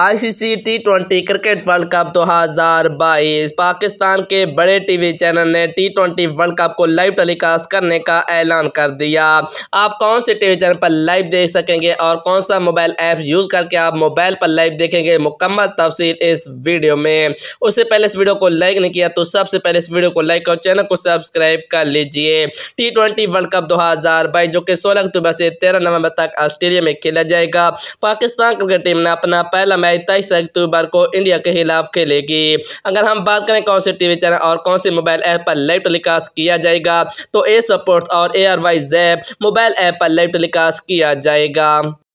ICC T twenty cricket world cup 2022 Pakistan के बड़े TV channel ने टी ट्वेंटी वर्ल्ड कप को लाइव टेलीकास्ट करने का ऐलान कर दिया आप कौन से टीवी चैनल पर लाइव देख सकेंगे और कौन सा मोबाइल ऐप यूज़ करके आप मोबाइल पर लाइव देखेंगे मुकम्मल तफसील इस वीडियो में उससे पहले इस वीडियो को लाइक नहीं किया तो सबसे पहले इस वीडियो को लाइक और चैनल को सब्सक्राइब कर लीजिए टी ट्वेंटी वर्ल्ड कप दो जो कि सोलह अक्टूबर से तेरह नवंबर तक ऑस्ट्रेलिया में खेला जाएगा पाकिस्तान क्रिकेट टीम ने अपना पहला मैच जुलाई तेईस अक्टूबर को इंडिया के खिलाफ खेलेगी अगर हम बात करें कौन से टीवी चैनल और कौन से मोबाइल ऐप पर लाइव टेलीकास्ट किया जाएगा तो ए सपोर्ट और ए आर वाइज ऐप मोबाइल ऐप पर लाइव टेलीकास्ट किया जाएगा